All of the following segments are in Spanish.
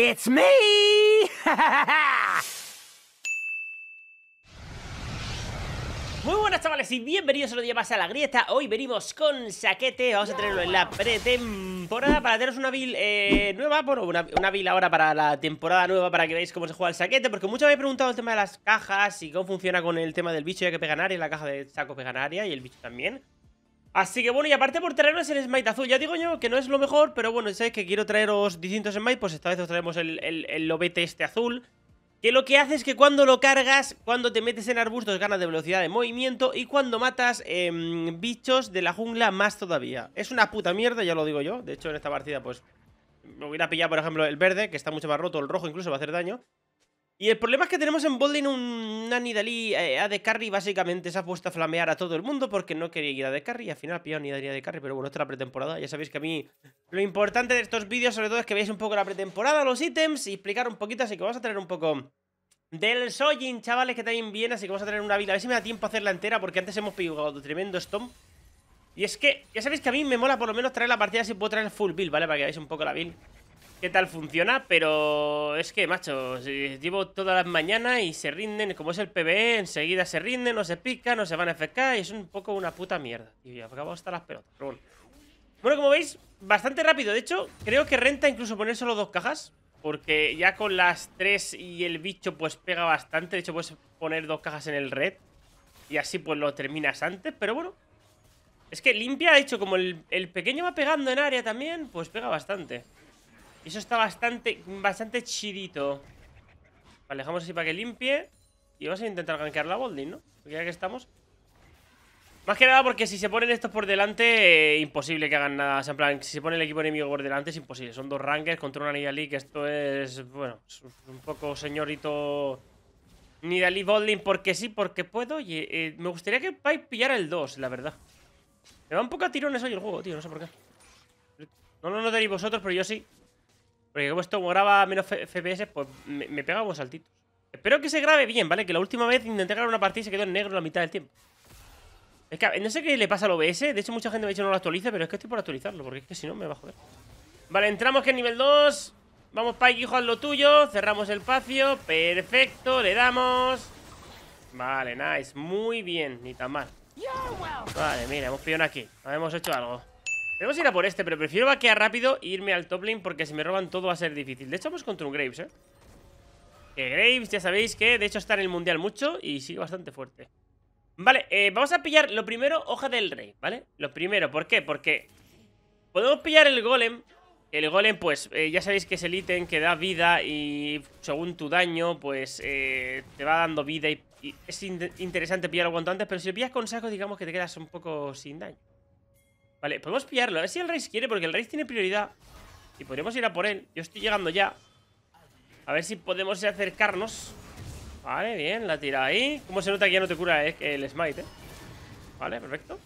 It's me! Muy buenas chavales y bienvenidos otro día más a La Grieta Hoy venimos con Saquete, vamos a tenerlo en la pretemporada Para teneros una build eh, nueva, bueno, una, una ahora para la temporada nueva Para que veáis cómo se juega el Saquete Porque muchos me habéis preguntado el tema de las cajas y cómo funciona con el tema del bicho Ya que pegan área, la caja de saco pegan área y el bicho también Así que bueno, y aparte por traernos el Smite azul, ya digo yo que no es lo mejor, pero bueno, sabéis que quiero traeros distintos Smite, pues esta vez os traemos el, el, este azul, que lo que hace es que cuando lo cargas, cuando te metes en arbustos ganas de velocidad de movimiento y cuando matas em, bichos de la jungla más todavía. Es una puta mierda, ya lo digo yo, de hecho en esta partida pues me voy a pillar por ejemplo el verde, que está mucho más roto, el rojo incluso va a hacer daño. Y el problema es que tenemos en Boldin un Nani a eh, de Carry, básicamente se ha puesto a flamear a todo el mundo porque no quería ir a de Carry y al final pillado ni daría de Carry, pero bueno, esta es la pretemporada, ya sabéis que a mí lo importante de estos vídeos sobre todo es que veáis un poco la pretemporada, los ítems y explicar un poquito, así que vamos a tener un poco del Sojin, chavales, que también viene, así que vamos a tener una vida, a ver si me da tiempo a hacerla entera porque antes hemos pillado tremendo Stomp. Y es que, ya sabéis que a mí me mola por lo menos traer la partida si puedo traer el full build, ¿vale? Para que veáis un poco la build qué tal funciona, pero es que, macho, llevo todas las mañanas y se rinden, como es el PBE enseguida se rinden, no se pican, no se van a FK y es un poco una puta mierda. Y acabo hasta las pelotas, pero bueno. Bueno, como veis, bastante rápido. De hecho, creo que renta incluso poner solo dos cajas. Porque ya con las tres y el bicho pues pega bastante. De hecho, puedes poner dos cajas en el red. Y así pues lo terminas antes. Pero bueno. Es que limpia, de hecho, como el pequeño va pegando en área también, pues pega bastante eso está bastante, bastante chidito. Vale, dejamos así para que limpie. Y vamos a intentar gankear la bolding, ¿no? Porque ya que estamos... Más que nada porque si se ponen estos por delante, eh, imposible que hagan nada. en plan, si se pone el equipo enemigo por delante, es imposible. Son dos rankers contra una Nidalí, que esto es, bueno, un poco señorito Nidalí Bolding, porque sí, porque puedo. Y eh, me gustaría que Pai pillara el 2, la verdad. Me va un poco a tirones hoy el juego, tío, no sé por qué. No lo notaréis vosotros, pero yo sí. Porque como esto graba menos FPS, pues me, me pega un saltito. Espero que se grabe bien, ¿vale? Que la última vez intenté grabar una partida y se quedó en negro la mitad del tiempo. Es que no sé qué le pasa al OBS. De hecho, mucha gente me ha dicho no lo actualice, pero es que estoy por actualizarlo, porque es que si no me va a joder. Vale, entramos que es nivel 2. Vamos, Pike, hijo, haz lo tuyo. Cerramos el espacio. Perfecto, le damos. Vale, nice. Muy bien, ni tan mal. Vale, mira, hemos pillado aquí. Hemos hecho algo. Podemos ir a por este, pero prefiero vaquear rápido e irme al top lane porque si me roban todo va a ser difícil. De hecho, vamos contra un Graves, ¿eh? Que Graves, ya sabéis que de hecho está en el mundial mucho y sigue bastante fuerte. Vale, eh, vamos a pillar lo primero, hoja del rey, ¿vale? Lo primero, ¿por qué? Porque podemos pillar el golem. El golem, pues, eh, ya sabéis que es el ítem que da vida y según tu daño, pues, eh, te va dando vida y, es interesante pillarlo cuanto antes, pero si lo pillas con saco, digamos que te quedas un poco sin daño. Vale, podemos pillarlo. A ver si el Reis quiere, porque el rey tiene prioridad. Y podríamos ir a por él. Yo estoy llegando ya. A ver si podemos acercarnos. Vale, bien, la tira ahí. Como se nota que ya no te cura el smite, eh? Vale, perfecto.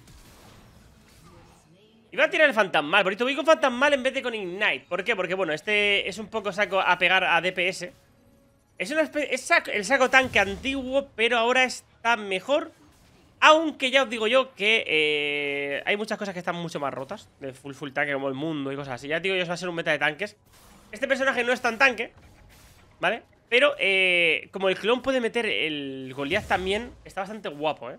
Iba a tirar el fantasmal, eso Voy con fantasmal en vez de con ignite. ¿Por qué? Porque, bueno, este es un poco saco a pegar a DPS. Es, el saco tanque antiguo, pero ahora está mejor. Aunque ya os digo yo que eh, hay muchas cosas que están mucho más rotas de full full tanque, como el mundo y cosas así. Ya digo yo, eso va a ser un meta de tanques. Este personaje no es tan tanque, ¿vale? Pero eh, como el clon puede meter el Goliath también, está bastante guapo, ¿eh?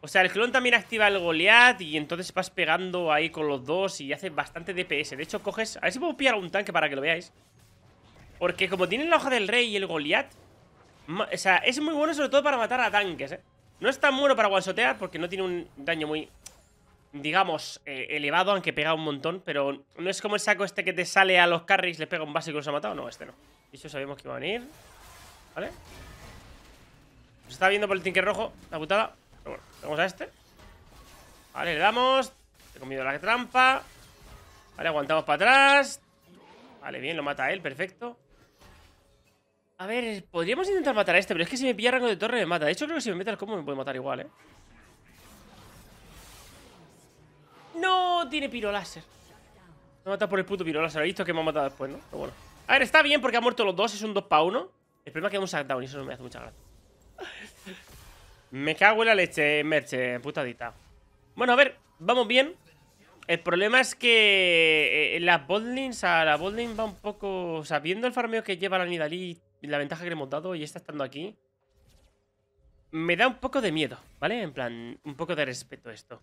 O sea, el clon también activa el Goliath y entonces vas pegando ahí con los dos y hace bastante DPS. De hecho, coges... A ver si puedo pillar algún tanque para que lo veáis. Porque como tienen la hoja del rey y el Goliath... O sea, es muy bueno sobre todo para matar a tanques, ¿eh? No es tan bueno para guansotear porque no tiene un daño muy, digamos, eh, elevado, aunque pega un montón. Pero no es como el saco este que te sale a los carries, le pega un básico y los ha matado. No, este no. Y eso sabemos que iba a venir. ¿Vale? Se está viendo por el tinker rojo, la putada. Pero bueno, vamos a este. Vale, le damos. He comido la trampa. Vale, aguantamos para atrás. Vale, bien, lo mata él, perfecto. A ver, podríamos intentar matar a este, pero es que si me pilla rango de torre me mata. De hecho, creo que si me mete al combo me puede matar igual, ¿eh? ¡No! Tiene piroláser. Me mata por el puto piroláser. He visto que me ha matado después, ¿no? Pero bueno. A ver, está bien porque ha muerto los dos. Es un 2 para 1. El problema es que hay un sackdown y eso no me hace mucha gracia. me cago en la leche, merche. Putadita. Bueno, a ver. Vamos bien. El problema es que eh, eh, las botlings, a la botling va un poco... O sea, viendo el farmeo que lleva la Nidalee la ventaja que le hemos dado y está estando aquí... Me da un poco de miedo, ¿vale? En plan, un poco de respeto esto.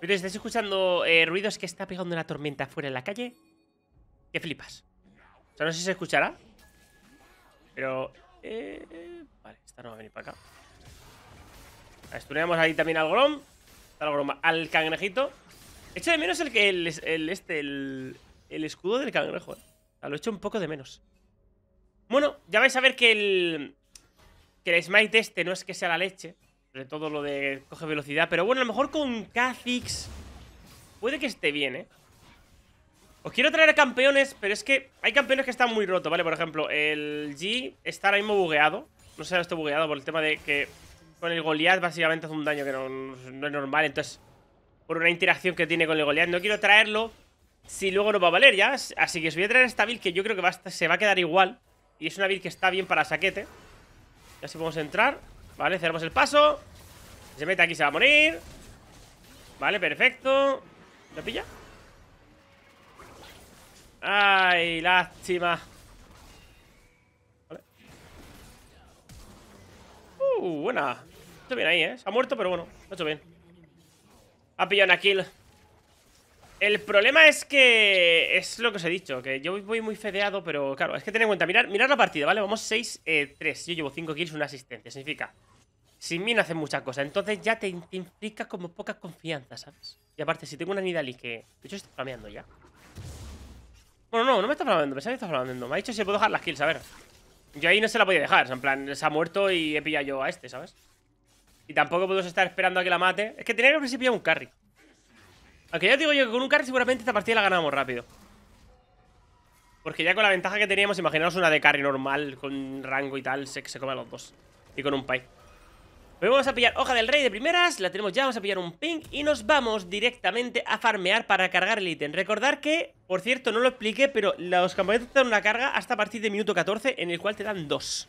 Pero estáis escuchando eh, ruidos que está pegando una tormenta Fuera en la calle. Que flipas. O sea, no sé si se escuchará. Pero... Eh, vale, esta no va a venir para acá. Estuneamos ahí también al Grom. Al Grom, al cangrejito. Echo de menos el que el, este, el, escudo del cangrejo. Eh. O sea, lo echo un poco de menos. Bueno, ya vais a ver que el... Que el smite este no es que sea la leche. Sobre todo lo de coge velocidad. Pero bueno, a lo mejor con Kha'Zix... Puede que esté bien, ¿eh? Os quiero traer campeones, pero es que hay campeones que están muy rotos, ¿vale? Por ejemplo, el G está ahora mismo bugueado. No sé si está bugueado por el tema de que con el Goliath básicamente hace un daño que no, es normal. Entonces, por una interacción que tiene con el Goliath, no quiero traerlo si luego no va a valer ya. Así que os voy a traer esta build que yo creo que se va a quedar igual. Y es una build que está bien para saquete Ya si podemos entrar Vale, cerramos el paso Se mete aquí, se va a morir Vale, perfecto ¿Lo pilla? Ay, lástima Vale Uh, buena Esto bien ahí, eh ha muerto, pero bueno, ha hecho bien Ha pillado una kill el problema es que es lo que os he dicho, que yo voy muy fedeado, pero claro, es que tened en cuenta, mirar, mirar la partida, ¿vale? Vamos 6-3, eh, yo llevo 5 kills, una asistencia, significa, sin mí no hacen muchas cosas, entonces ya te, implica como poca confianza, ¿sabes? Y aparte, si tengo una Nidali que... De hecho, está flameando ya. Bueno, no, no me está flameando, flameando, me ha dicho si puedo dejar las kills, a ver. Yo ahí no se la podía dejar, en plan, se ha muerto y he pillado yo a este, ¿sabes? Y tampoco puedo estar esperando a que la mate. Es que tenía que principio un carry. Aunque ya digo yo que con un carry seguramente esta partida la ganamos rápido. Porque ya con la ventaja que teníamos, imaginaos una de carry normal con rango y tal, se, se come a los dos. Y con un pay. Pues vamos a pillar hoja del rey de primeras, la tenemos ya, vamos a pillar un ping y nos vamos directamente a farmear para cargar el ítem. Recordar que, por cierto, no lo expliqué, pero los campamentos te dan una carga hasta a partir de minuto 14, en el cual te dan dos.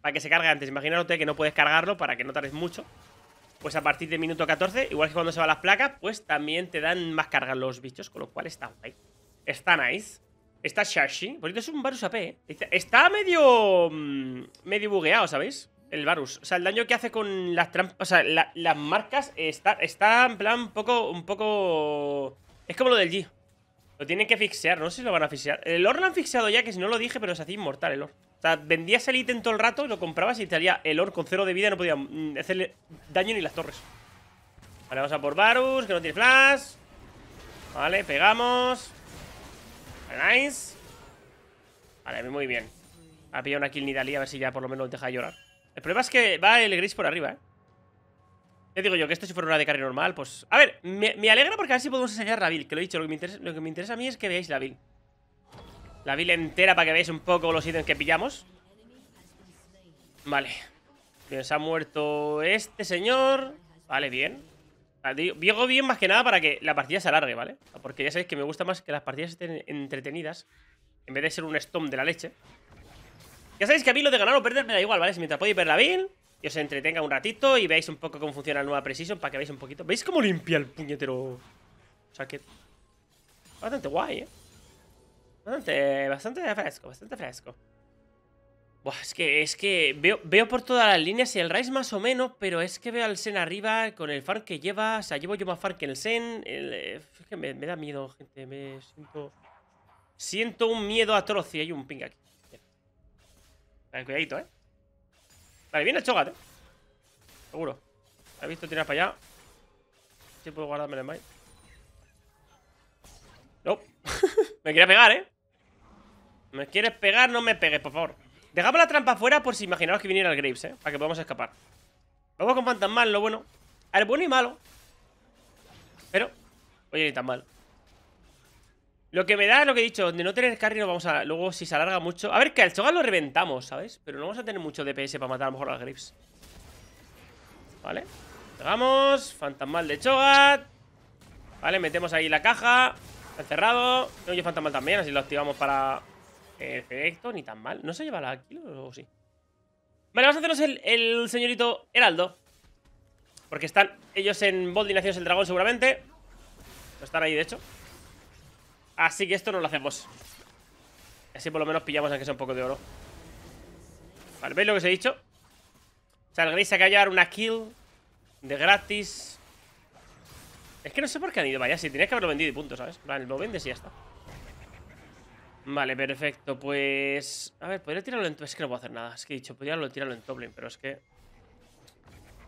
Para que se cargue antes, imagínate que no puedes cargarlo para que no tardes mucho pues a partir de minuto 14, igual que cuando se van las placas, pues también te dan más carga los bichos, con lo cual está guay. Está nice. Está Shashi. Por eso es un Varus AP, ¿eh? Está medio. Mm, medio bugueado, ¿sabéis? El Varus. O sea, el daño que hace con las trampas. O sea, las marcas está, está en plan un poco. un poco. Es como lo del G. Lo tienen que fixear, no sé si lo van a fixear. El Or lo han fixeado ya, que si no lo dije, pero se hacía inmortal el Or. O sea, vendías el ítem todo el rato, lo comprabas y te salía el or con cero de vida no podía mm, hacerle daño ni las torres. Vale, vamos a por Varus, que no tiene flash. Vale, pegamos. nice. Vale, muy bien. Ha pillado una kill Nidalee, a ver si ya por lo menos deja de llorar. El problema es que va el gris por arriba, ¿eh? Ya digo yo que esto si fuera una de carrera normal, pues... A ver, me, alegra porque a ver si podemos enseñar la build, que lo he dicho, lo que me interesa, lo que me interesa a mí es que veáis la build. La villa entera para que veáis un poco los ítems que pillamos. Vale. Bien, se ha muerto este señor. Vale, bien. Viego bien más que nada para que la partida se alargue, ¿vale? Porque ya sabéis que me gusta más que las partidas estén entretenidas. En vez de ser un stomp de la leche. Ya sabéis que a mí lo de ganar o perder me da igual, ¿vale? Si mientras podéis la y os entretenga un ratito y veáis un poco cómo funciona la nueva Precision para que veáis un poquito. ¿Veis cómo limpia el puñetero que... Bastante guay, ¿eh? Bastante, fresco, bastante fresco. Buah, es que, es que veo, veo por todas las líneas y el Rice más o menos, pero es que veo al Sen arriba con el far que lleva. O sea, llevo yo más far que el Sen. Eh, es que me, da miedo, gente. Me siento. Siento un miedo atroz y hay un ping aquí. Vale, cuidadito, eh. Vale, viene el Chogat, eh. Seguro. ha visto tirar para allá. Si puedo guardarme el Mike. No. me quiere pegar, ¿eh? Me quieres pegar, no me pegues, por favor. Dejamos la trampa fuera por si imaginamos que viniera el Graves, ¿eh? Para que podamos escapar. Vamos con Fantasmal, lo bueno. A ver, bueno y malo. Pero, oye, ni tan mal. Lo que me da es lo que he dicho, de no tener carry no vamos a... Luego, si se alarga mucho... A ver, que al Chogat lo reventamos, ¿sabes? Pero no vamos a tener mucho DPS para matar a lo mejor al Graves. Vale. Pegamos. Fantasmal de Chogat. Vale, metemos ahí la caja. Encerrado cerrado. yo fantasma también, así lo activamos para... Eh, efecto ni tan mal. ¿No se lleva la kill o sí? Vale, vamos a hacernos el, señorito Heraldo. Porque están ellos en Bolding Naciones el dragón seguramente. No están ahí, de hecho. Así que esto no lo hacemos. Así por lo menos pillamos a que sea un poco de oro. Vale, ¿veis lo que os he dicho? O sea, a llevar una kill de gratis. Es que no sé por qué han ido, vaya, si tienes que haberlo vendido y punto, ¿sabes? Vale, lo vendes y ya está Vale, perfecto, pues... A ver, podría tirarlo en... Es que no puedo hacer nada, es que he dicho, podría tirarlo en Toblin, pero es que...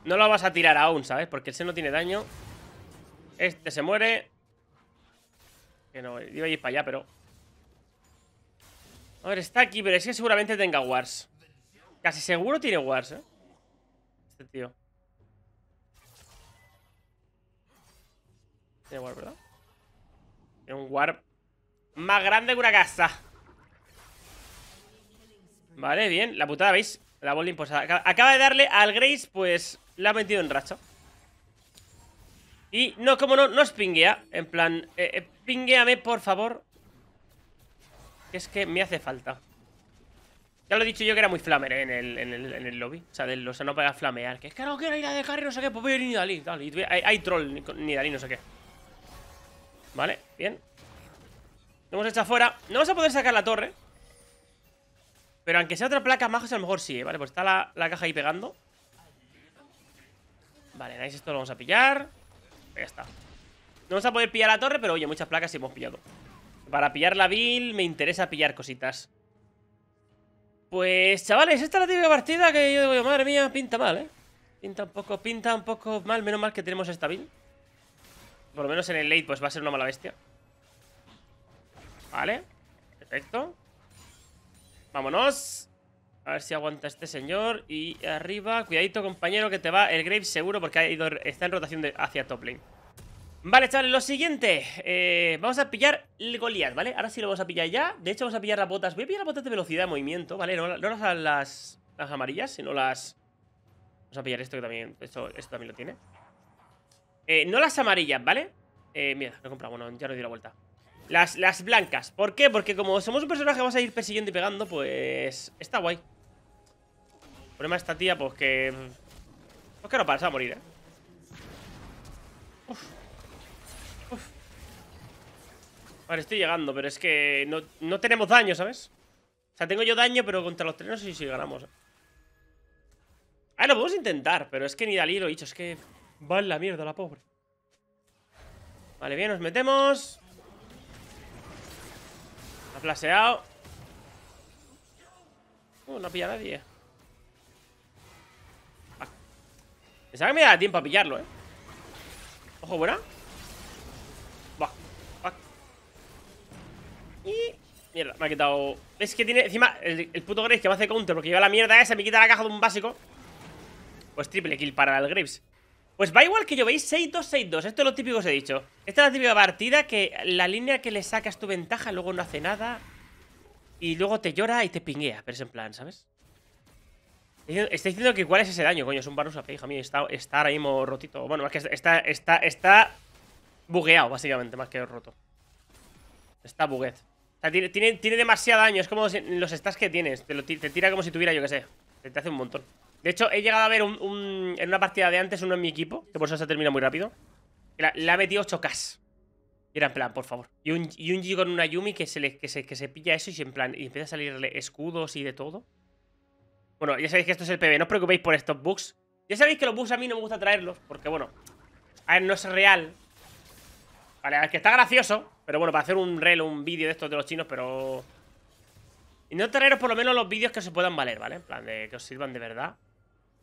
No lo vas a tirar aún, ¿sabes? Porque ese no tiene daño Este se muere Que no, iba a ir para allá, pero... A ver, está aquí, pero es que seguramente tenga Wars Casi seguro tiene Wars, ¿eh? Este tío Tiene un warp más grande que una casa. Vale, bien. La putada, ¿veis? La bola Acaba de darle al Grace, pues la ha metido en racha. Y no, como no, es pinguea. En plan, eh, eh pingueame, por favor. Es que me hace falta. Ya lo he dicho yo que era muy flamer en, el, en, el, lobby. O sea, no para flamear. Que es que no quiero ir a dejar y no sé qué. Pues voy a ir ni Dale, hay, hay troll, Dalí, no sé qué. Vale, bien Lo hemos hecho fuera No vamos a poder sacar la torre Pero aunque sea otra placa más a lo mejor sí, ¿eh? Vale, pues está la, la, caja ahí pegando Vale, nice, esto lo vamos a pillar Ya está No vamos a poder pillar la torre, pero oye, muchas placas sí hemos pillado Para pillar la vil me interesa pillar cositas Pues, chavales, esta es la típica partida que yo digo, madre mía, pinta mal, ¿eh? Pinta un poco, pinta un poco mal, menos mal que tenemos esta vil por lo menos en el late, pues va a ser una mala bestia. Vale. Perfecto. Vámonos. A ver si aguanta este señor. Y arriba. Cuidadito, compañero, que te va el Grave seguro porque ha ido, está en rotación hacia top lane. Vale, chavales, lo siguiente. Eh, vamos a pillar el Goliath, ¿vale? Ahora sí lo vamos a pillar ya. De hecho, vamos a pillar las botas. Voy a pillar las botas de velocidad de movimiento, ¿vale? No, las, las, amarillas, sino las... Vamos a pillar esto que también... Esto, esto también lo tiene. Eh, no las amarillas, ¿vale? Eh, mira, lo he comprado, bueno, ya no di la vuelta. Las, las blancas. ¿Por qué? Porque como somos un personaje que vamos a ir persiguiendo y pegando, pues... Está guay. El problema de esta tía, pues que... Pues que no pasa a morir, ¿eh? Uf. Vale, estoy llegando, pero es que no, no tenemos daño, ¿sabes? O sea, tengo yo daño, pero contra los No sé si ganamos. Ah, lo podemos intentar, pero es que ni Dalí lo he dicho, es que... Va en la mierda la pobre. Vale, bien, nos metemos. Ha flaseado. Uh, no pillado a nadie. Ah. Pensaba que me daba tiempo a pillarlo, eh. Ojo, buena. Va, Y. Mierda, me ha quitado. Es que tiene. Encima, el, puto Graves que me hace counter porque lleva la mierda esa, me quita la caja de un básico. Pues triple kill para el Graves. Pues va igual que yo, ¿veis? 6-2-6-2, esto es lo típico que os he dicho Esta es la típica partida que la línea que le sacas tu ventaja luego no hace nada Y luego te llora y te pinguea, pero es en plan, ¿sabes? Estoy diciendo que cuál es ese daño, coño, es un Barnus a mí mía, está, está ahora mismo rotito Bueno, más que está, está, está bugueado, básicamente, más que roto Está bugueado O tiene, demasiado daño, es como los stats que tienes Te, lo, tira como si tuviera, yo que sé te hace un montón de hecho, he llegado a ver un, en una partida de antes uno en mi equipo, que por eso se termina muy rápido. Le ha metido 8K. Y era en plan, por favor. Y un, y un G con una Yumi que se, que, se, pilla eso y en plan, y empieza a salirle escudos y de todo. Bueno, ya sabéis que esto es el PB, no os preocupéis por estos bugs. Ya sabéis que los bugs a mí no me gusta traerlos, porque bueno, a ver, no es real. Vale, es que está gracioso, pero bueno, para hacer un reel un vídeo de estos de los chinos, pero... Y no traeros por lo menos los vídeos que se puedan valer, ¿vale? En plan, de que os sirvan de verdad.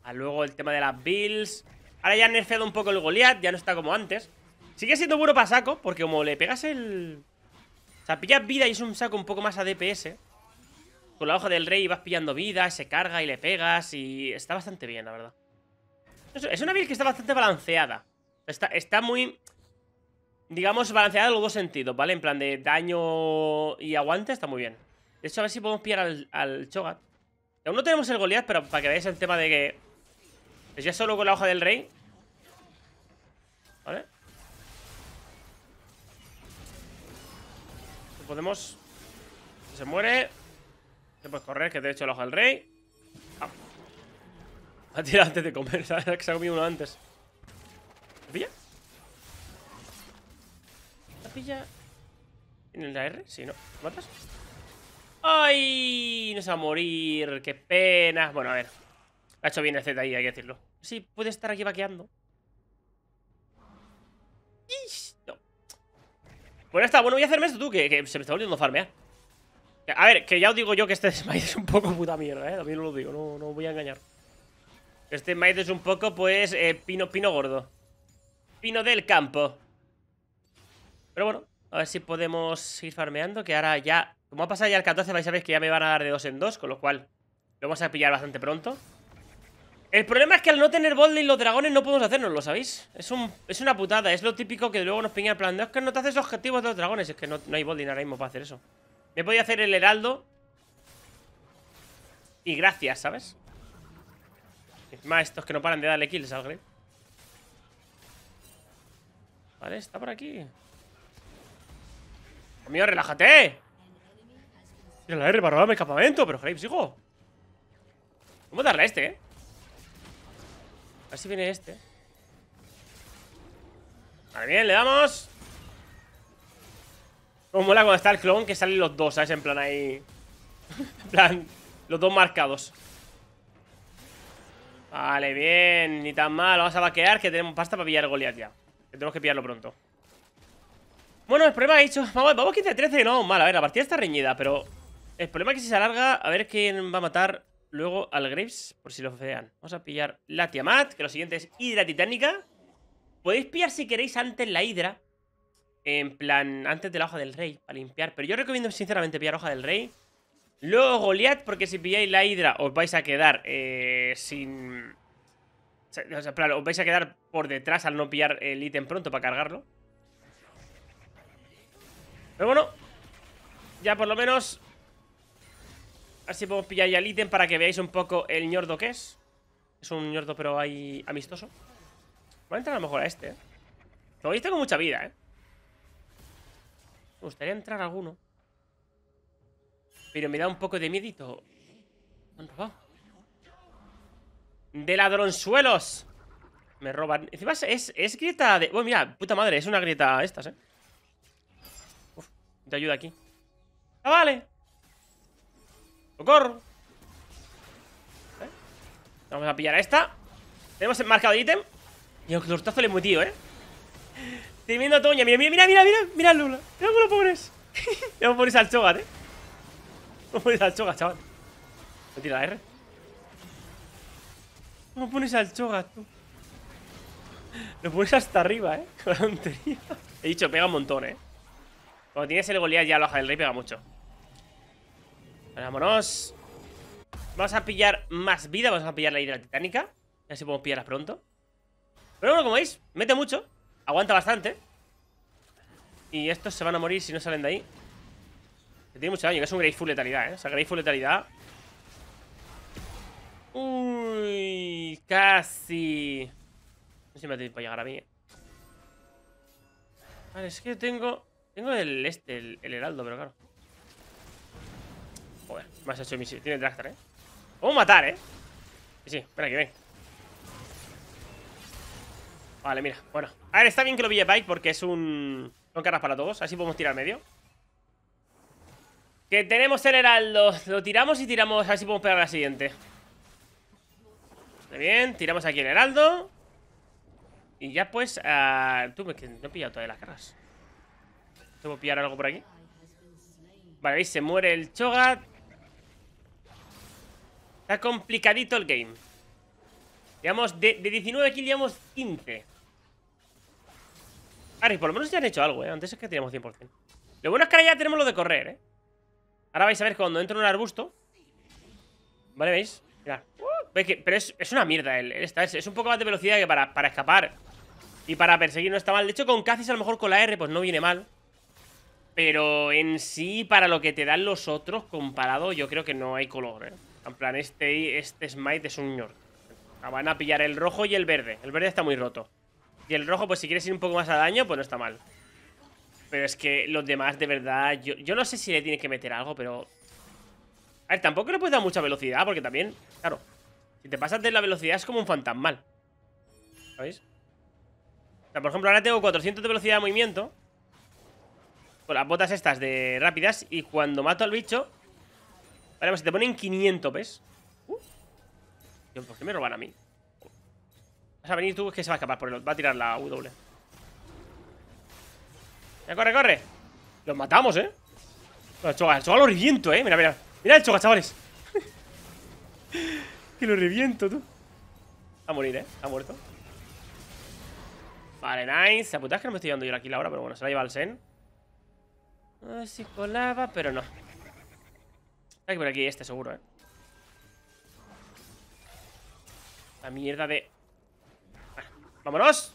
A luego el tema de las bills. Ahora ya han nerfeado un poco el Goliath, ya no está como antes. Sigue siendo bueno para saco, porque como le pegas el... O sea, pillas vida y es un saco un poco más a DPS. Con la hoja del rey vas pillando vida, se carga y le pegas y... Está bastante bien, la verdad. Es una build que está bastante balanceada. Está, muy... Digamos, balanceada en los dos sentidos, ¿vale? En plan de daño y aguante está muy bien. De hecho, a ver si podemos pillar al, al Chogat. Aún no tenemos el Goliath, pero para que veáis el tema de que ¿Es ya solo con la hoja del rey. ¿Vale? Podemos... Se muere. ¿Se puede correr, que te he hecho la hoja del rey. ¡Ah! a antes de comer, ¿sabes? Que se ha comido uno antes. ¿La pilla? ¿La pilla? en la R? Sí, ¿no? ¿Matas? ¡Ay! Nos va a morir. ¡Qué pena! Bueno, a ver. Ha hecho bien el Z ahí, hay que decirlo. Sí, puede estar aquí vaqueando. Bueno, está. Bueno, voy a hacerme esto tú, que, se me está volviendo farmear. A ver, que ya os digo yo que este Smite es un poco puta mierda, ¿eh? También lo digo, no, voy a engañar. Este Smite es un poco, pues, eh, pino, pino gordo. Pino del campo. Pero bueno, a ver si podemos seguir farmeando, que ahora ya... Como ha pasado ya el 14, vais a ver que ya me van a dar de dos en dos, con lo cual lo vamos a pillar bastante pronto. El problema es que al no tener botlane los dragones no podemos hacernos, ¿lo sabéis? Es, un, es una putada, es lo típico que luego nos piña el plan es que no te haces objetivos de los dragones, es que no, hay botlane ahora mismo para hacer eso Me podía hacer el heraldo Y gracias, ¿sabes? Es más, estos que no paran de darle kills al Grey Vale, está por aquí Amigo, relájate Tira la R para el campamento Pero Graves, hijo Vamos a darle a este, eh a ver si viene este. Vale, bien, le damos. Como mola cuando está el clon que salen los dos, ¿sabes? En plan ahí. en plan, los dos marcados. Vale, bien, ni tan mal. Vamos a vaquear que tenemos pasta para pillar Goliath ya. tenemos que pillarlo pronto. Bueno, el problema ha dicho. Vamos, vamos 15-13, no, mal. A ver, la partida está reñida, pero. El problema es que si se alarga, a ver quién va a matar Luego al Graves, por si lo vean. Vamos a pillar la Tiamat, que lo siguiente es Hidra Titánica. Podéis pillar si queréis antes la Hidra. En plan, antes de la Hoja del Rey, para limpiar. Pero yo recomiendo sinceramente pillar Hoja del Rey. Luego Goliath, porque si pilláis la Hidra os vais a quedar eh, sin... O sea, plan, os vais a quedar por detrás al no pillar el ítem pronto para cargarlo. Pero bueno, ya por lo menos ver si podemos pillar ya el ítem para que veáis un poco el ñordo que es. Es un ñordo, pero ahí amistoso. Voy a entrar a lo mejor a este, ¿eh? Todavía tengo mucha vida, ¿eh? Me gustaría entrar alguno. Pero me da un poco de miedito. Me han robado. ¡De ladronzuelos! Me roban. Encima es, es grieta de... Bueno, mira, puta madre, es una grieta estas, ¿eh? Uf, te ayuda aquí. ¡Ah, vale! ¡Socorro! ¿Eh? Vamos a pillar a esta Tenemos marcado de ítem Y el tortazo le he metido, ¿eh? a Toña, mira, mira, mira, mira Mira Lula, mira cómo lo pones Vamos a poner al Chogat, ¿eh? Vamos a poner al chaval Me tira la R ¿Cómo pones al Chogat, tú? Lo pones hasta arriba, ¿eh? tontería He dicho, pega un montón, ¿eh? Cuando tienes el golear ya la hoja del rey pega mucho vámonos. Vamos a pillar más vida. Vamos a pillar la hidra titánica. A ver si podemos pillarla pronto. Pero bueno, como veis, mete mucho. Aguanta bastante. Y estos se van a morir si no salen de ahí. Que tiene mucho daño, que es un greatful letalidad, ¿eh? O sea, grateful letalidad. Uy, casi. No sé si me ha para llegar a mí. Eh. Vale, es que tengo. Tengo el este, el heraldo, pero claro. Me has hecho misil. Tiene tractor, ¿eh? Vamos a matar, ¿eh? Sí, ven aquí, ven. Vale, mira, bueno. A ver, está bien que lo pille Bike porque es un... Son caras para todos, así podemos tirar medio. Que tenemos el heraldo. Lo tiramos y tiramos, así podemos pegar la siguiente. Muy bien, tiramos aquí el heraldo. Y ya pues... Ah, tú Tú, que no he pillado todas las caras. que pillar algo por aquí? Vale, veis, se muere el Chogat. Está complicadito el game. Digamos, de, 19 kills llevamos 15. Ari, por lo menos ya han hecho algo, ¿eh? Antes es que teníamos 100%. Lo bueno es que ahora ya tenemos lo de correr, ¿eh? Ahora vais a ver cuando entro en un arbusto. ¿Vale? ¿Veis? Mira. pero es, una mierda Es, un poco más de velocidad que para, para escapar. Y para perseguir no está mal. De hecho, con Cassis a lo mejor con la R, pues no viene mal. Pero en sí, para lo que te dan los otros, comparado, yo creo que no hay color, ¿eh? En plan, este, este smite es un York. Van a pillar el rojo y el verde. El verde está muy roto. Y el rojo, pues si quieres ir un poco más a daño, pues no está mal. Pero es que los demás, de verdad... Yo, no sé si le tiene que meter algo, pero... A ver, tampoco le puedes dar mucha velocidad, porque también... Claro, si te pasas de la velocidad es como un fantasmal. ¿Sabéis? O sea, por ejemplo, ahora tengo 400 de velocidad de movimiento. Con las botas estas de rápidas. Y cuando mato al bicho, Vale, pues si te ponen 500, ¿ves? ¿por qué me roban a mí? Vas a venir tú, es que se va a escapar por el... Va a tirar la W. Ya, corre, corre. Los matamos, ¿eh? el Choga, lo reviento, ¿eh? Mira, mira. Mira el Choga, chavales. que lo reviento, tú. Va a morir, ¿eh? Ha muerto. Vale, nice. La puta es que no me estoy llevando yo aquí la hora, pero bueno, se la lleva el Sen. A ver si colaba, pero no. Hay por aquí este seguro, ¿eh? La mierda de... Ah, ¡Vámonos!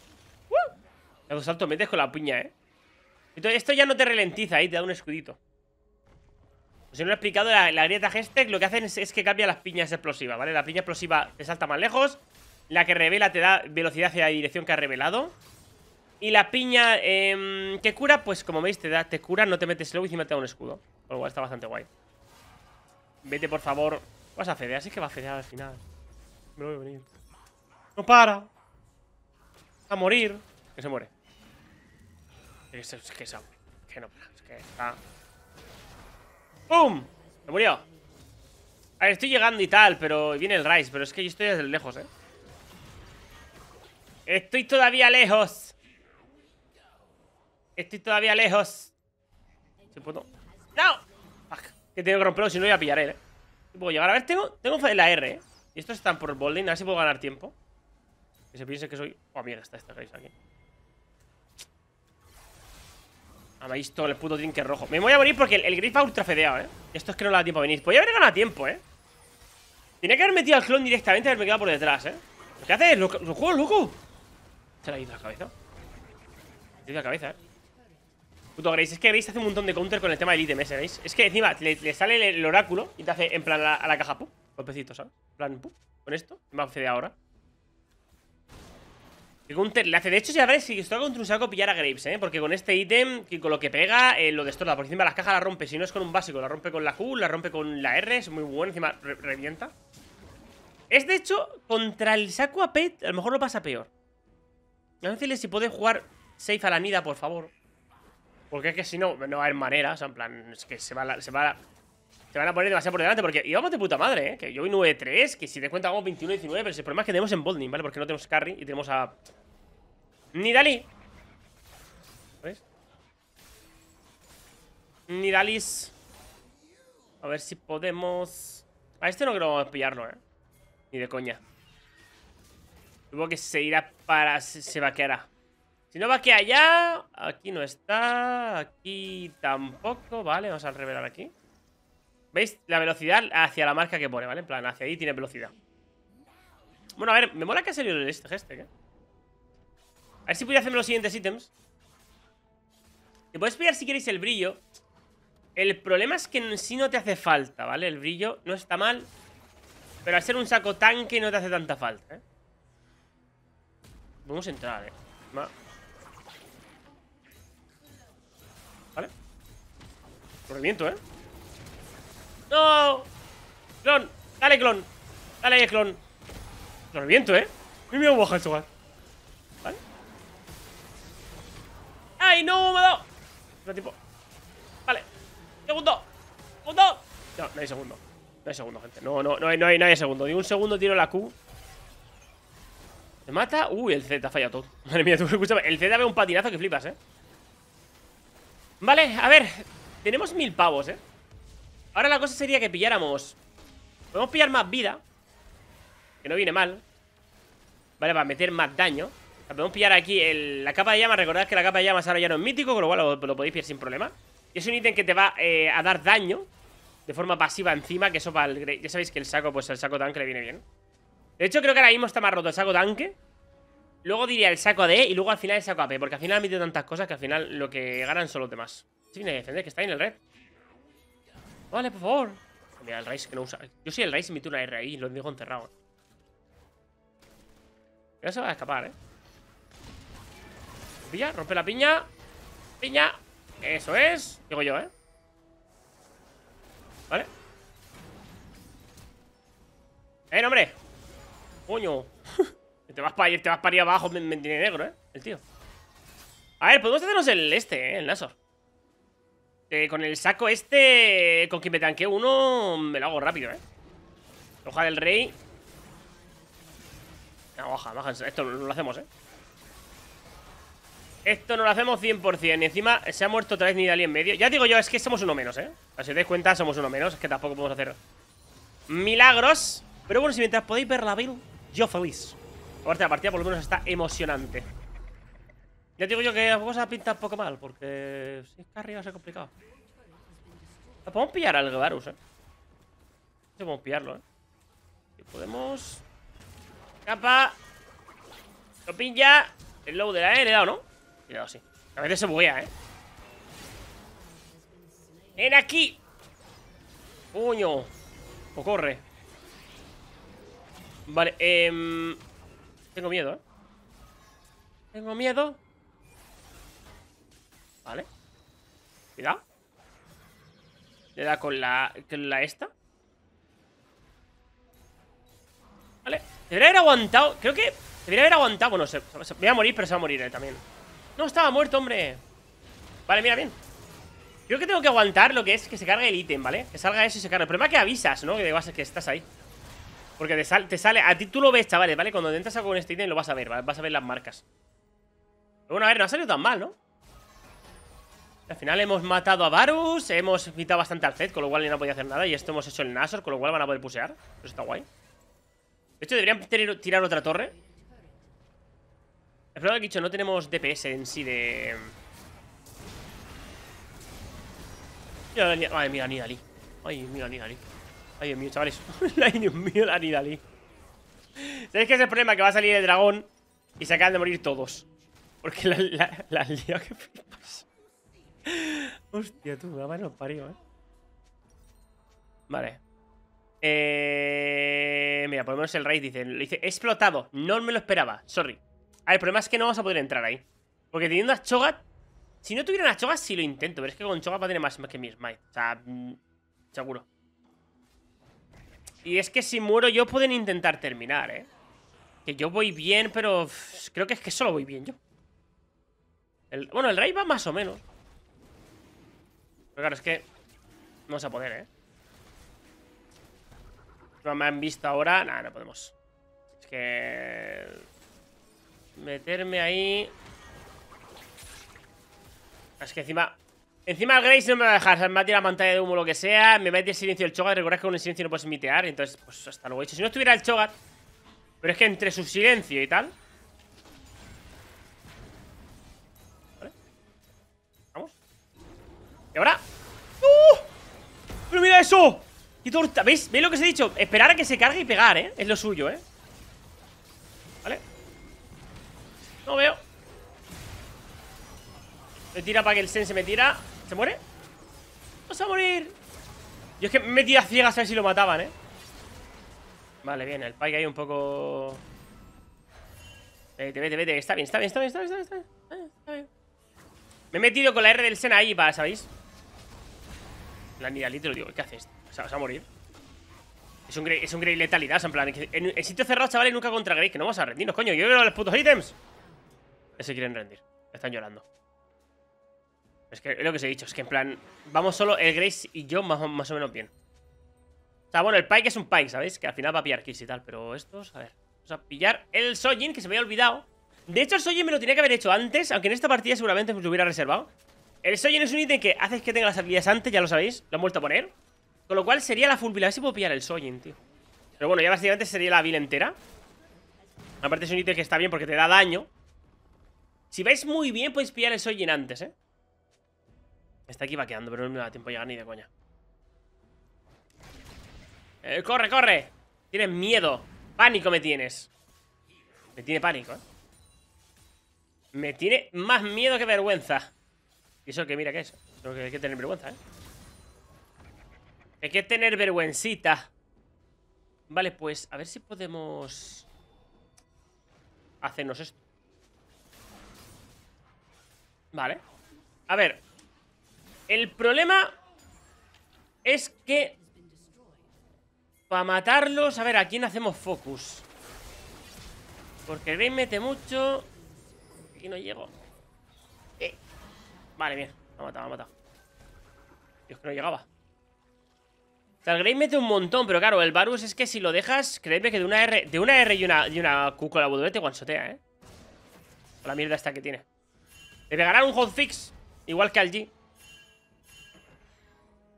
¡Uh! salto metes con la piña, ¿eh? esto ya no te ralentiza ahí, eh, te da un escudito. Pues si no lo he explicado, la, grieta Gestec lo que hacen es, que cambia las piñas explosivas, ¿vale? La piña explosiva te salta más lejos. La que revela te da velocidad hacia la dirección que ha revelado. Y la piña em, que cura, pues como veis, te, da, te cura, no te metes slow y encima te da un escudo. Por lo está bastante guay. Vete, por favor. Vas a fedear, Así que va a ceder al final. Me lo voy a venir. ¡No para! A morir. Que se muere. Es, que es Que no para. Es que está. ¡Pum! Me murió. A ver, estoy llegando y tal, pero viene el Rice. Pero es que yo estoy desde lejos, eh. Estoy todavía lejos. Estoy todavía lejos. ¡No! Que tengo que romperlo, si no voy a pillar él, eh. Puedo llegar. A ver, tengo, tengo la R, eh. Y estos están por el bowling, a ver si puedo ganar tiempo. Que se piense que soy. Oh, mierda, está esta race aquí. Ah, me ha visto el puto trinque rojo. Me voy a morir porque el, el ha va ultra fedeado, eh. Esto es que no le da tiempo a venir. Podría haber ganado tiempo, eh. Tenía que haber metido al clon directamente y haberme quedado por detrás, eh. ¿Qué haces? ¿Lo, lo juego, loco? Se le ha ido la cabeza. Se le ha ido la cabeza, eh. Puto Grace, es que Grace hace un montón de counter con el tema del ítem ese, ¿veis? Es que encima le, sale el, oráculo y te hace en plan a la, caja, Golpecito, ¿sabes? En plan, ¡pum! Con esto, me accede ahora. El counter le hace. De hecho, ya habré, si estoy contra un saco, pillar a Graves, ¿eh? Porque con este ítem, con lo que pega, eh, lo destroza. por encima las cajas la rompe. Si no es con un básico, la rompe con la Q, la rompe con la R, es muy bueno. Encima revienta. Es de hecho, contra el saco a Pet, a lo mejor lo pasa peor. A decirle si puede jugar safe a la Nida, por favor. Porque es que si no, no va a haber manera. O sea, en plan, es que se va, se van a poner demasiado por delante porque íbamos de puta madre, ¿eh? Que yo voy 9-3, que si te cuenta vamos 21-19, pero el problema es que tenemos en Bolding, ¿vale? Porque no tenemos carry y tenemos a... Nidali. ¿Ves? dalis A ver si podemos... A este no creo pillarlo, ¿eh? Ni de coña. tengo que se irá para... Se va vaqueará. Si no va aquí allá, aquí no está, aquí tampoco, vale, vamos a revelar aquí. ¿Veis? La velocidad hacia la marca que pone, ¿vale? En plan, hacia ahí tiene velocidad. Bueno, a ver, me mola que ha salido este gesto, ¿eh? A ver si puedo hacerme los siguientes ítems. Te puedes pillar si queréis el brillo. El problema es que en sí no te hace falta, ¿vale? El brillo no está mal. Pero al ser un saco tanque no te hace tanta falta, ¿eh? Vamos a entrar, ¿eh? Lo reviento, ¿eh? ¡No! ¡Clon! ¡Dale, clon! ¡Dale, clon! Lo reviento, ¿eh? Mira cómo baja el chaval ¿Vale? ¡Ay, no! ¡Me ha dado! Vale ¡Segundo! ¡Segundo! No, no hay segundo No hay segundo, gente No, no, no hay, no hay, no hay segundo Ni un segundo tiro la Q ¿Me mata? Uy, el Z ha fallado todo Madre mía, tú escúchame El Z ve un patinazo que flipas, ¿eh? Vale, a ver tenemos mil pavos, ¿eh? Ahora la cosa sería que pilláramos... Podemos pillar más vida. Que no viene mal. Vale, para meter más daño. podemos pillar aquí la capa de llamas. Recordad que la capa de llamas ahora ya no es mítico, con lo cual lo, podéis pillar sin problema. Y es un ítem que te va eh, a dar daño de forma pasiva encima, que eso para el... Ya sabéis que el saco, pues el saco tanque le viene bien. De hecho, creo que ahora mismo está más roto el saco tanque Luego diría el saco D e y luego al final el saco P porque al final han tantas cosas que al final lo que ganan son los demás. Si viene a defender, que está ahí en el red. Vale, por favor. Mira, el Rice que no usa. Yo soy el Rice y meto una R ahí, lo digo encerrado. Ya se va a escapar, eh. Pilla, rompe la piña. Piña. Eso es. Digo yo, eh. Vale. ¡Eh, hombre! ¡Coño! Te vas para te vas para abajo, me, tiene negro, ¿eh? El tío. A ver, podemos hacernos el este, ¿eh? El Nasor. Eh, con el saco este, con quien me tanque uno, me lo hago rápido, ¿eh? Hoja del rey. No, ah, hoja, baja. Esto no lo hacemos, ¿eh? Esto no lo hacemos 100%. Y encima se ha muerto otra vez Nidali en medio. Ya digo yo, es que somos uno menos, ¿eh? Si os dais cuenta, somos uno menos. Es que tampoco podemos hacer milagros. Pero bueno, si mientras podéis ver la build, yo feliz. Aparte, la partida por lo menos está emocionante. Ya digo yo que las cosas un poco mal, porque si es que arriba ha complicado. podemos pillar al Garus, eh. Podemos pillarlo, eh. Si podemos. Capa. Lo pilla. El low de la e le he dado, ¿no? Le he dado, sí. A veces se buguea, eh. ¡Ven aquí! Puño O corre. Vale, eh. Tengo miedo, ¿eh? Tengo miedo. Vale. Cuidado. Le da con la, con la esta. Vale. Debería haber aguantado. Creo que debería haber aguantado. Bueno, se, voy a morir, pero se va a morir él eh, también. No, estaba muerto, hombre. Vale, mira, bien. Creo que tengo que aguantar lo que es que se cargue el ítem, ¿vale? Que salga eso y se cargue. El problema es que avisas, ¿no? Que base que estás ahí. Porque te, te sale... A ti tú lo ves, chavales, ¿vale? Cuando entras a con este ítem lo vas a ver, ¿vale? Vas a ver las marcas. Pero bueno, a ver, no ha salido tan mal, ¿no? Al final hemos matado a Varus, hemos quitado bastante al Zed, con lo cual ya no podía hacer nada. Y esto hemos hecho el Nasor, con lo cual van a poder pusear. Eso está guay. De hecho, deberían tirar otra torre. El problema que dicho, no tenemos DPS en sí de... Mira, mira, mira, Ay, mira, mira, Ay, Dios mío, chavales Ay, Dios mío, Dani, Dali ¿Sabéis qué es el problema? Que va a salir el dragón Y se acaban de morir todos Porque la, la, la que Hostia, tú, la mano parió, eh Vale Eh... Mira, por lo menos el raid dice Le dice, explotado, no me lo esperaba, sorry A ver, el problema es que no vamos a poder entrar ahí Porque teniendo a Chogat Si no tuviera a Chogat, sí lo intento Pero es que con Chogat va a tener más, que mi Smite O sea, mm, seguro y es que si muero yo pueden intentar terminar, ¿eh? Que yo voy bien, pero creo que es que solo voy bien yo. El, bueno, el rey va más o menos. Pero claro, es que no vamos a poder, ¿eh? No me han visto ahora. Nada, no podemos. Es que... Meterme ahí... Es que encima Encima el Grace no me va a dejar, me va a tirar la pantalla de humo lo que sea, me va a silencio el Chogat, recordad que con el silencio no puedes mitear, entonces pues hasta luego he hecho. Si no estuviera el Chogat, pero es que entre su silencio y tal... ¿Vale? Vamos. Y ahora... no ¡uh! ¡Pero mira eso! Y torta! ¿Veis? ¿Veis lo que os he dicho? Esperar a que se cargue y pegar, ¿eh? Es lo suyo, ¿eh? ¿Vale? No veo. Me tira para que el Sen se me tira ¿Se muere? vamos pues a morir! Yo es que me metí a ciegas a ver si lo mataban, ¿eh? Vale, bien, el Pike ahí un poco... Vete, vete, vete. Está bien, está bien, está bien, está bien, está bien. Ah, me he metido con la R del Sena ahí para, ¿sabéis? La te lo digo, ¿qué haces? O sea, vas a morir. Es un, grey, es un Grey letalidad, en plan, en, sitio cerrado, chavales, nunca contra Grey, que no vamos a rendirnos, coño. Yo veo los putos ítems. Se quieren rendir, están llorando. Es que lo que os he dicho, es que en plan, vamos solo el Grace y yo más, o menos bien. O sea, bueno, el Pike es un Pike, ¿sabéis? Que al final va a pillar kills y tal, pero estos, a ver. Vamos a pillar el Sojin, que se me había olvidado. De hecho, el Sojin me lo tenía que haber hecho antes, aunque en esta partida seguramente me lo hubiera reservado. El Sojin es un ítem que haces que tenga las habilidades antes, ya lo sabéis, lo han vuelto a poner. Con lo cual sería la full A ver si puedo pillar el Sojin, tío. Pero bueno, ya básicamente sería la vil entera. Aparte es un ítem que está bien porque te da daño. Si vais muy bien, podéis pillar el Sojin antes, ¿eh? Está aquí quedando, pero no me da tiempo a llegar ni de coña. Eh, ¡Corre, corre! Tienes miedo. Pánico me tienes. Me tiene pánico, ¿eh? Me tiene más miedo que vergüenza. Y eso que mira que es. Creo que hay que tener vergüenza, ¿eh? Hay que tener vergüencita. Vale, pues a ver si podemos... Hacernos esto. Vale. A ver, el problema es que... Para matarlos... A ver, ¿a quién hacemos focus? Porque el Bane mete mucho... y no llego. Eh. Vale, bien. Me ha matado, me ha matado. Dios, que no llegaba. O sea, el Grey mete un montón, pero claro, el Varus es que si lo dejas, créeme que de una R, de una R y una, y una Q con la W te guansotea, ¿eh? Con la mierda esta que tiene. Le pegarán un hotfix, igual que al G.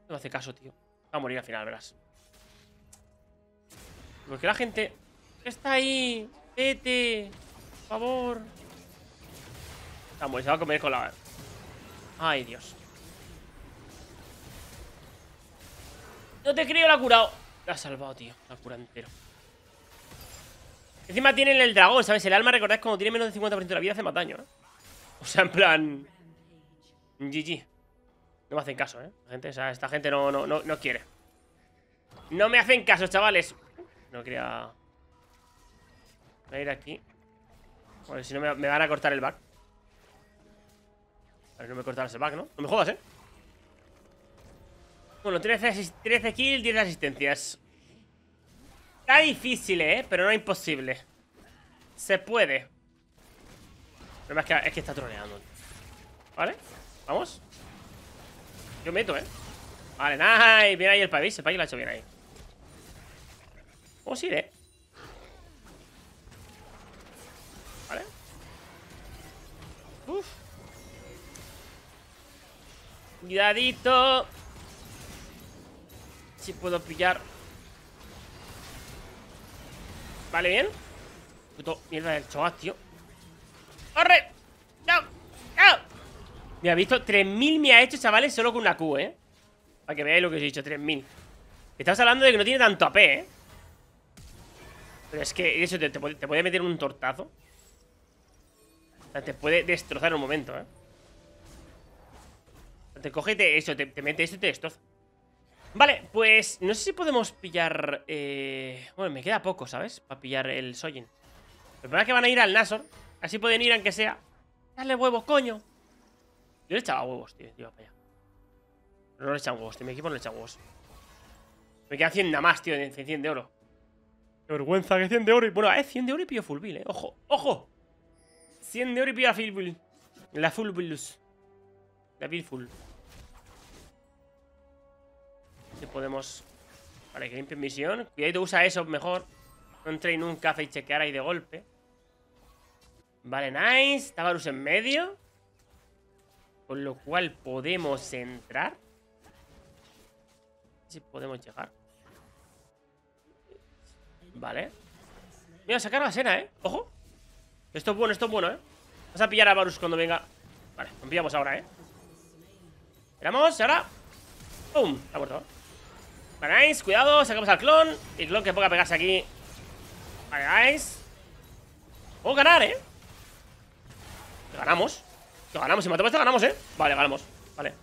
No hace caso, tío. Va a morir al final, verás. Porque la gente... ¡Está ahí! ¡Vete! ¡Por favor! Vamos, se va a comer con la... ¡Ay, Dios! ¡No te creo! ¡La ha curado! La ha salvado, tío. La cura entero. Encima tienen el dragón, ¿sabes? El alma, recordad, cuando tiene menos de 50% de la vida hace más daño, ¿eh? O sea, en plan... GG. No me hacen caso, ¿eh? Gente, o esta gente no, quiere. No me hacen caso, chavales. No quería... Voy a ir aquí. si no me, van a cortar el back. A ver, no me cortarás el back, ¿no? No me jodas, ¿eh? Bueno, 13, 13 kills, 10 asistencias. Está difícil, ¿eh? Pero no imposible. Se puede. El problema es que, es que está troleando. ¿Vale? ¿Vamos? Yo meto, ¿eh? Vale, nice. viene ahí el país. El país lo ha hecho bien ahí. Vamos sí, ¿eh? Vale. Uf. Cuidadito. Si puedo pillar. Vale, bien. Puto mierda del Choac, tío. ¡Corre! ¡No! Me ha visto 3.000 me ha hecho, chavales, solo con una Q, ¿eh? Para que veáis lo que os he dicho, 3.000 Estamos hablando de que no tiene tanto AP, ¿eh? Pero es que eso te, puede, meter un tortazo O sea, te puede destrozar en un momento, ¿eh? te coge y te, eso, te, mete esto y te destroza Vale, pues no sé si podemos pillar... Eh... Bueno, me queda poco, ¿sabes? Para pillar el Sojin. Pero que van a ir al Nasor. Así pueden ir aunque sea. Dale huevos, coño. Yo le echaba huevos, tío. Iba para allá. no le echaba huevos, tío. Mi equipo no le echado huevos. Me queda 100 nada más, tío. 100 de oro. Qué vergüenza, que 100 de oro. Y... Bueno, eh, 100 de oro y pillo full bill, eh. Ojo, ojo. 100 de oro y pillo la full bill. La full billus. La bill full. Si podemos... Vale, que limpien misión. Cuidado, usa eso mejor. No un nunca, a chequear ahí de golpe. Vale, nice. Tavarus en medio. Con lo cual podemos entrar. Si podemos llegar. Vale. Mira, sacar la cena, ¿eh? Ojo. Esto es bueno, esto es bueno, ¿eh? Vas a pillar a Varus cuando venga. Vale, lo pillamos ahora, ¿eh? Esperamos, ahora. ¡Pum! Ha muerto. Vale, nice, cuidado, sacamos al clon. El clon que ponga a pegarse aquí. Vale, nice. Puedo ganar, ¿eh? Ganamos. Lo ganamos, si matamos esta ganamos, ¿eh? Vale, ganamos, vale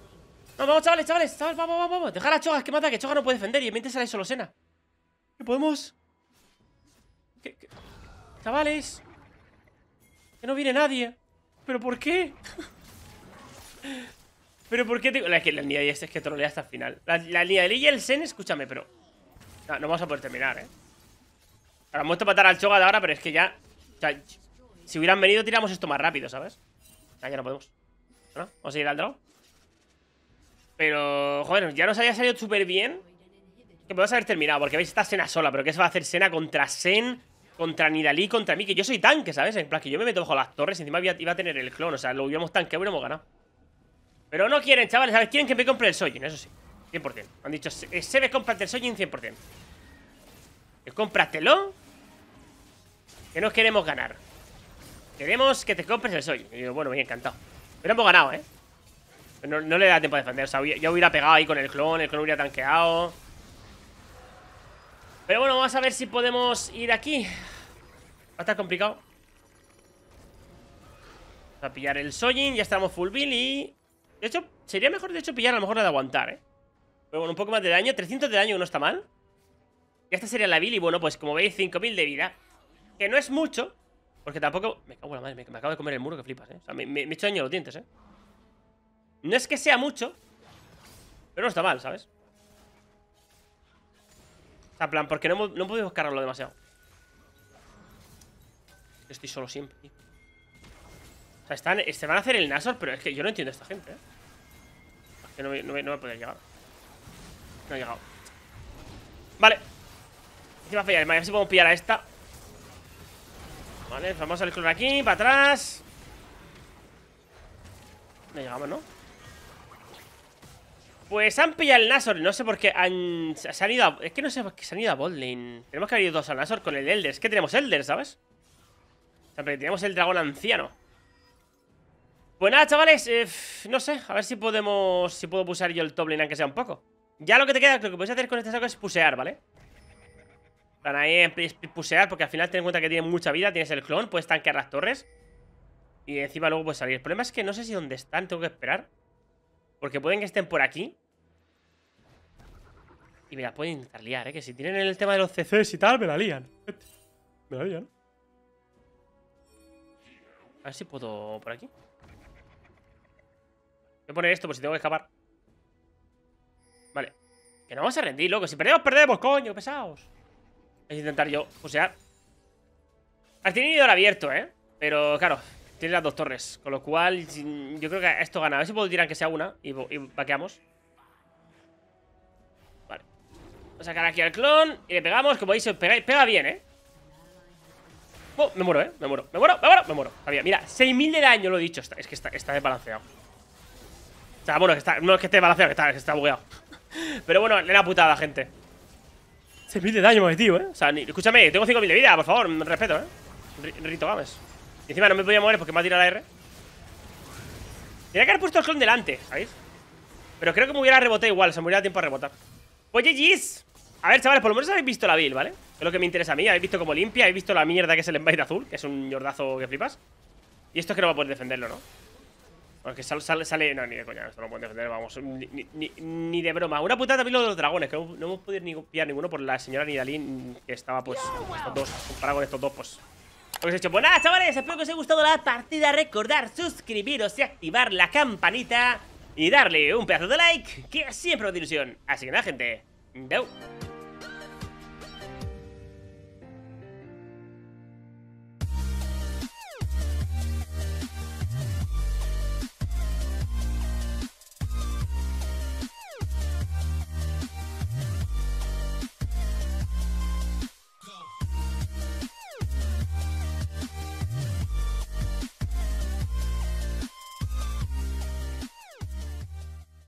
No, vamos, chavales, chavales, chavales, vamos, vamos, vamos Dejar a Chogas que mata, que choga no puede defender Y en 20 sale solo Sena ¿Qué podemos? ¿Qué, Chavales Que no viene nadie ¿Pero por qué? ¿Pero por qué? La, es que la línea de este es que trolea hasta el final La, línea de Lee y el Sen, escúchame, pero no, vamos a poder terminar, ¿eh? Ahora hemos a matar al Choga de ahora Pero es que ya... O sea, si hubieran venido tiramos esto más rápido, ¿sabes? Ah, ya no podemos. ¿No? Vamos a ir al Pero, joder, ya nos había salido súper bien. Que podemos haber terminado, porque veis, esta cena sola. Pero que se va a hacer cena contra Sen, contra Nidalí, contra mí. Que yo soy tanque, ¿sabes? En plan, que yo me meto bajo las torres. Encima iba a tener el clon. O sea, lo hubiéramos tanque, hubiéramos ganado. Pero no quieren, chavales, ¿sabes? Quieren que me compre el Sojin, eso sí. 100%. Han dicho, se ve eh, cómprate el Sojin 100%. cómpratelo. Que no queremos ganar. Queremos que te compres el soy. Y bueno, muy encantado. Pero hemos ganado, ¿eh? No, le da tiempo a defender. O sea, yo hubiera pegado ahí con el clon. El clon hubiera tanqueado. Pero bueno, vamos a ver si podemos ir aquí. Va a estar complicado. Vamos a pillar el Soyin, Ya estamos full bill y... De hecho, sería mejor, de hecho, pillar a lo mejor la de aguantar, ¿eh? Pero bueno, un poco más de daño. 300 de daño no está mal. Y esta sería la bill y bueno, pues como veis, 5000 de vida. Que no es mucho, porque tampoco... Me cago la madre, me, acabo de comer el muro que flipas, ¿eh? O sea, me, he hecho daño los dientes, ¿eh? No es que sea mucho Pero no está mal, ¿sabes? O sea, plan, porque no, no podemos cargarlo demasiado Estoy solo siempre, O sea, están, se van a hacer el Nasor, pero es que yo no entiendo a esta gente, ¿eh? Es que no, me no, voy a poder llegar. No he llegado. Vale. Encima fallar. A ver si podemos pillar a esta. Vale, vamos al clon aquí, para atrás. ¿Me llegamos, ¿no? Pues han pillado el Nasor, no sé por qué han, se han ido Es que no sé por qué se han ido a Boldlane Tenemos que haber ido dos al Nasor con el Elder Es que tenemos Elder, ¿sabes? O sea, tenemos el dragón anciano Pues nada, chavales eh, No sé, a ver si podemos Si puedo pusear yo el top aunque sea un poco Ya lo que te queda, lo que puedes hacer con este saco es pusear, ¿vale? están ahí en pusear, porque al final ten en cuenta que tiene mucha vida, tienes el clon, puedes tanquear las torres. Y encima luego puedes salir. El problema es que no sé si dónde están, tengo que esperar. Porque pueden que estén por aquí. Y me la pueden intentar liar, ¿eh? Que si tienen el tema de los CCs y tal, me la lían. Me la lían. A ver si puedo por aquí. Voy a poner esto por si tengo que escapar. Vale. Que no vamos a rendir, loco. Si perdemos, perdemos, coño, pesados. Voy a intentar yo fusear. Ha tenido el abierto, ¿eh? Pero claro, tiene las dos torres. Con lo cual, yo creo que esto gana. A ver si puedo tirar que sea una y, vaqueamos. Vale. Vamos a sacar aquí al clon y le pegamos. Como veis, pega, pega bien, ¿eh? Oh, me muero, ¿eh? Me muero, me muero, me muero, me muero. mira, 6.000 de daño, lo he dicho. es que está, está desbalanceado. O sea, bueno, está, no es que esté balanceado, que está, que está bugueado. Pero bueno, le da putada, gente. 6.000 de daño objetivo, ¿eh? O sea, escúchame, tengo 5.000 de vida, por favor, respeto, ¿eh? Rito Games. Y encima no me podía mover porque me ha tirado la R. Tenía que haber puesto el clon delante, ¿sabéis? Pero creo que me hubiera rebotado igual, se me hubiera dado tiempo a rebotar. Oye, GG's. A ver, chavales, por lo menos habéis visto la build, ¿vale? Es lo que me interesa a mí. Habéis visto cómo limpia, habéis visto la mierda que es el embate azul, que es un yordazo que flipas. Y esto es que no va a poder defenderlo, ¿no? Porque sale, sale, sale, No, ni de coña, esto no lo pueden defender, vamos. Ni, de broma. Una putada también lo de los dragones, que no, hemos podido ni pillar ninguno por la señora Nidalín, que estaba, pues, estos dos, comparado con estos dos, pues. Lo os he hecho. Pues nada, chavales, espero que os haya gustado la partida. Recordar suscribiros y activar la campanita. Y darle un pedazo de like, que siempre os da ilusión. Así que nada, gente. Veo.